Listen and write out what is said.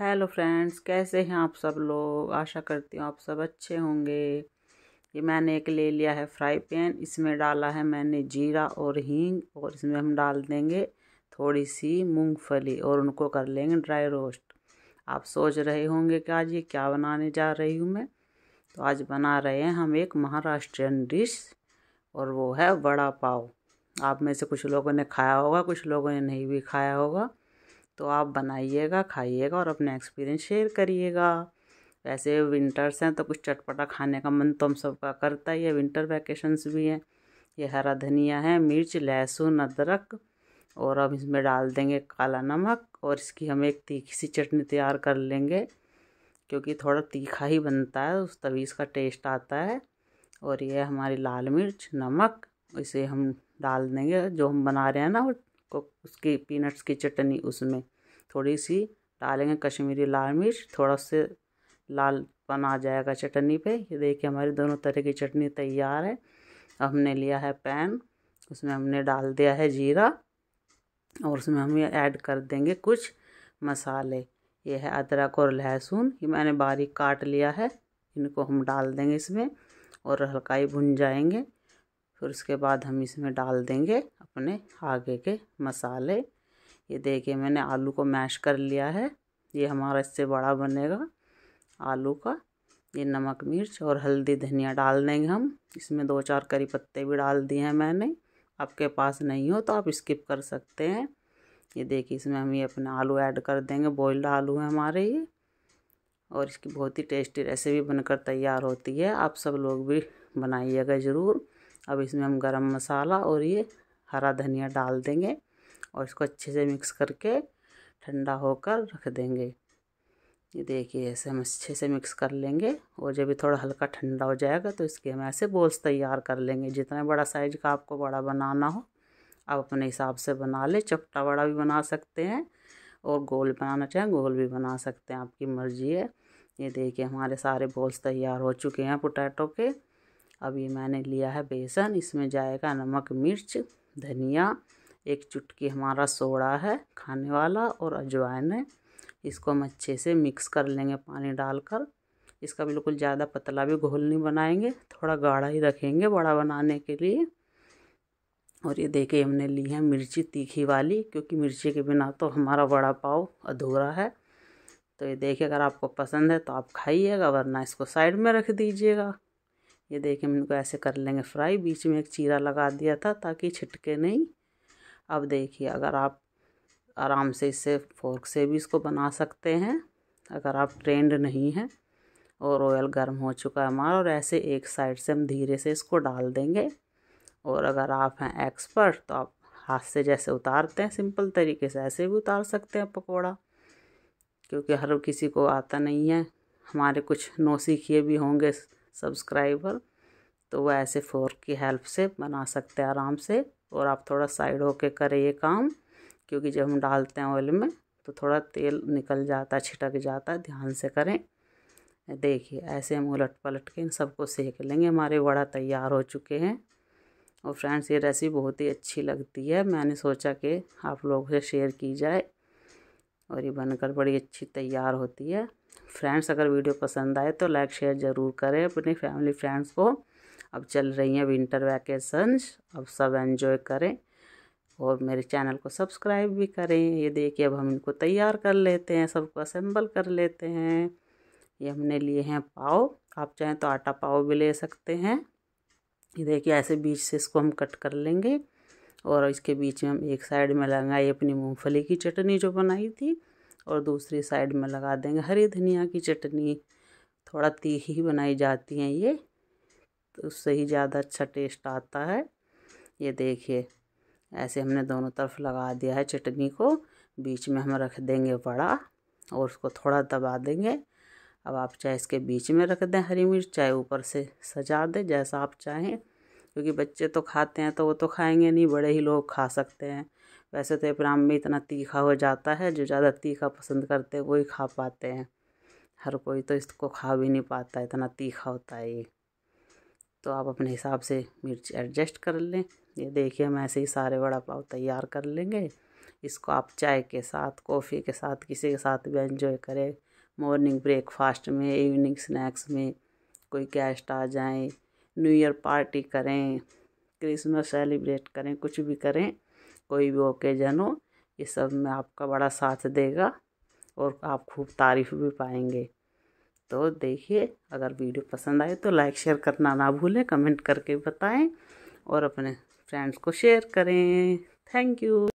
hello friends कैसे हैं आप सब लोग आशा करती हूँ आप सब अच्छे होंगे ये मैंने एक ले लिया है फ्राई पैन इसमें डाला है मैंने जीरा और हींग और इसमें हम डाल देंगे थोड़ी सी मूंगफली और उनको कर लेंगे ड्राई रोस्ट आप सोच रहे होंगे कि आज ये क्या बनाने जा रही हूँ मैं तो आज बना रहे हैं हम एक महाराष्ट्रियन डिश और वो है वड़ा पाव आप में से कुछ लोगों ने खाया होगा कुछ लोगों ने नहीं भी खाया होगा तो आप बनाइएगा खाइएगा और अपना एक्सपीरियंस शेयर करिएगा वैसे विंटर्स हैं तो कुछ चटपटा खाने का मन तो हम सब का करता ही है विंटर वैकेशंस भी हैं ये हरा धनिया है मिर्च लहसुन अदरक और अब इसमें डाल देंगे काला नमक और इसकी हम एक तीखी सी चटनी तैयार कर लेंगे क्योंकि थोड़ा तीखा ही बनता है उस तभी इसका टेस्ट आता है और ये हमारी लाल मिर्च नमक इसे हम डाल देंगे जो हम बना रहे हैं ना वो को उसकी पीनट्स की चटनी उसमें थोड़ी सी डालेंगे कश्मीरी लाल मिर्च थोड़ा से लाल पन आ जाएगा चटनी पे ये देखिए हमारी दोनों तरह की चटनी तैयार है हमने लिया है पैन उसमें हमने डाल दिया है जीरा और उसमें हम ऐड कर देंगे कुछ मसाले ये है अदरक और लहसुन ये मैंने बारीक काट लिया है इनको हम डाल देंगे इसमें और हल्का ही भुन जाएंगे फिर उसके बाद हम इसमें डाल देंगे अपने आगे के मसाले ये देखिए मैंने आलू को मैश कर लिया है ये हमारा इससे बड़ा बनेगा आलू का ये नमक मिर्च और हल्दी धनिया डाल देंगे हम इसमें दो चार करी पत्ते भी डाल दिए हैं मैंने आपके पास नहीं हो तो आप स्किप कर सकते हैं ये देखिए इसमें हम ये अपना आलू ऐड कर देंगे बॉयल्ड आलू है हमारे ये और इसकी बहुत ही टेस्टी रेसिपी बनकर तैयार होती है आप सब लोग भी बनाइएगा ज़रूर अब इसमें हम गरम मसाला और ये हरा धनिया डाल देंगे और इसको अच्छे से मिक्स करके ठंडा होकर रख देंगे ये देखिए ऐसे हम अच्छे से मिक्स कर लेंगे और जब ये थोड़ा हल्का ठंडा हो जाएगा तो इसके हम ऐसे बोल्स तैयार कर लेंगे जितना बड़ा साइज का आपको बड़ा बनाना हो आप अपने हिसाब से बना लें चपटा बड़ा भी बना सकते हैं और गोल बनाना चाहें गोल भी बना सकते हैं आपकी मर्ज़ी है ये देखिए हमारे सारे बोल्स तैयार हो चुके हैं पोटैटो के अब ये मैंने लिया है बेसन इसमें जाएगा नमक मिर्च धनिया एक चुटकी हमारा सोडा है खाने वाला और अजवाइन है इसको हम अच्छे से मिक्स कर लेंगे पानी डालकर इसका बिल्कुल ज़्यादा पतला भी घोल नहीं बनाएंगे थोड़ा गाढ़ा ही रखेंगे बड़ा बनाने के लिए और ये देखिए हमने ली है मिर्ची तीखी वाली क्योंकि मिर्ची के बिना तो हमारा वड़ा पाव अधूरा है तो ये देखिए अगर आपको पसंद है तो आप खाइएगा वरना इसको साइड में रख दीजिएगा ये देखिए हम इनको ऐसे कर लेंगे फ्राई बीच में एक चीरा लगा दिया था ताकि छिटके नहीं अब देखिए अगर आप आराम से इसे फोर्क से भी इसको बना सकते हैं अगर आप ट्रेंड नहीं हैं और ऑयल गर्म हो चुका है हमारा और ऐसे एक साइड से हम धीरे से इसको डाल देंगे और अगर आप हैं एक्सपर्ट तो आप हाथ से जैसे उतारते हैं सिंपल तरीके से ऐसे भी उतार सकते हैं पकोड़ा क्योंकि हर किसी को आता नहीं है हमारे कुछ सीखिए भी होंगे सब्सक्राइबर तो वह ऐसे फोर्क की हेल्प से बना सकते हैं आराम से और आप थोड़ा साइड होके करें ये काम क्योंकि जब हम डालते हैं ऑयल में तो थोड़ा तेल निकल जाता छिटक जाता है ध्यान से करें देखिए ऐसे हम उलट पलट के इन सबको सेक लेंगे हमारे वड़ा तैयार हो चुके हैं और फ्रेंड्स ये रेसिपी बहुत ही अच्छी लगती है मैंने सोचा कि आप लोगों से शेयर की जाए और ये बनकर बड़ी अच्छी तैयार होती है फ्रेंड्स अगर वीडियो पसंद आए तो लाइक शेयर ज़रूर करें अपनी फैमिली फ्रेंड्स को अब चल रही हैं विंटर वैकेशंस अब सब एंजॉय करें और मेरे चैनल को सब्सक्राइब भी करें ये देखिए अब हम इनको तैयार कर लेते हैं सबको असेंबल कर लेते हैं ये हमने लिए हैं पाव आप चाहें तो आटा पाव भी ले सकते हैं ये देखिए ऐसे बीच से इसको हम कट कर लेंगे और इसके बीच में हम एक साइड में लगाए अपनी मूंगफली की चटनी जो बनाई थी और दूसरी साइड में लगा देंगे हरी धनिया की चटनी थोड़ा तीखी बनाई जाती हैं ये तो उससे ही ज़्यादा अच्छा टेस्ट आता है ये देखिए ऐसे हमने दोनों तरफ लगा दिया है चटनी को बीच में हम रख देंगे बड़ा और उसको थोड़ा दबा देंगे अब आप चाहे इसके बीच में रख दें हरी मिर्च चाहे ऊपर से सजा दें जैसा आप चाहें क्योंकि बच्चे तो खाते हैं तो वो तो खाएंगे नहीं बड़े ही लोग खा सकते हैं वैसे तो इमरान में इतना तीखा हो जाता है जो ज़्यादा तीखा पसंद करते हैं वही खा पाते हैं हर कोई तो इसको खा भी नहीं पाता इतना तीखा होता है ये तो आप अपने हिसाब से मिर्च एडजस्ट कर लें ये देखिए हम ऐसे ही सारे वड़ा पाव तैयार कर लेंगे इसको आप चाय के साथ कॉफ़ी के साथ किसी के साथ भी एंजॉय करें मॉर्निंग ब्रेकफास्ट में इवनिंग स्नैक्स में कोई गेस्ट आ जाए न्यू ईयर पार्टी करें क्रिसमस सेलिब्रेट करें कुछ भी करें कोई भी ओकेजन हो ये सब में आपका बड़ा साथ देगा और आप खूब तारीफ भी पाएंगे तो देखिए अगर वीडियो पसंद आए तो लाइक शेयर करना ना भूलें कमेंट करके बताएं और अपने फ्रेंड्स को शेयर करें थैंक यू